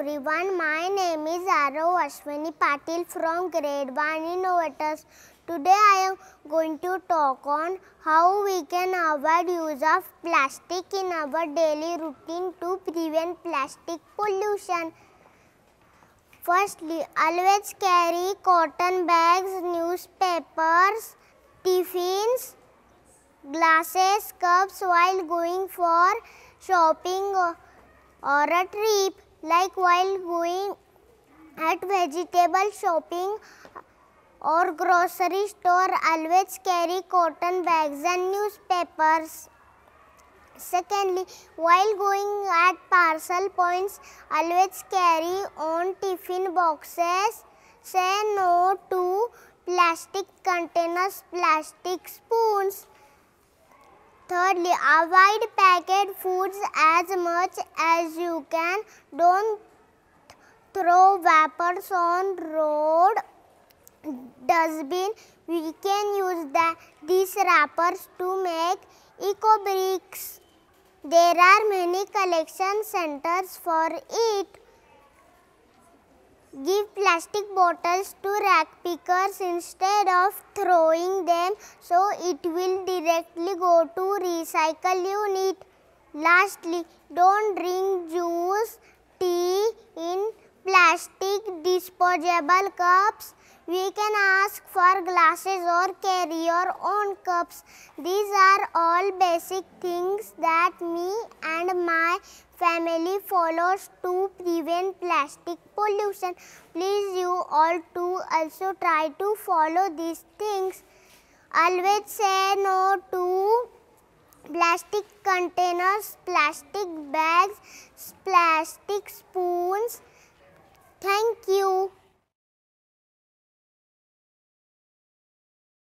everyone. My name is Arav Ashwini Patil from Grade 1 Innovators. Today I am going to talk on how we can avoid use of plastic in our daily routine to prevent plastic pollution. Firstly, always carry cotton bags, newspapers, tiffins, glasses, cups while going for shopping or a trip like while going at vegetable shopping or grocery store always carry cotton bags and newspapers. Secondly, while going at parcel points, always carry on tiffin boxes. Say no to plastic containers, plastic spoons. Thirdly, avoid packet foods as much as you can. Don't throw vapors on road dustbin. We can use the, these wrappers to make eco bricks. There are many collection centers for it. Give plastic bottles to rag pickers instead of throwing them so it will directly go to recycle unit. Lastly, don't drink juice, tea in plastic disposable cups. We can ask for glasses or carry your own cups. These are all basic things that me and my family follows to prevent plastic pollution. Please you all to also try to follow these things. Always say no to plastic containers, plastic bags, plastic spoons. Thank you.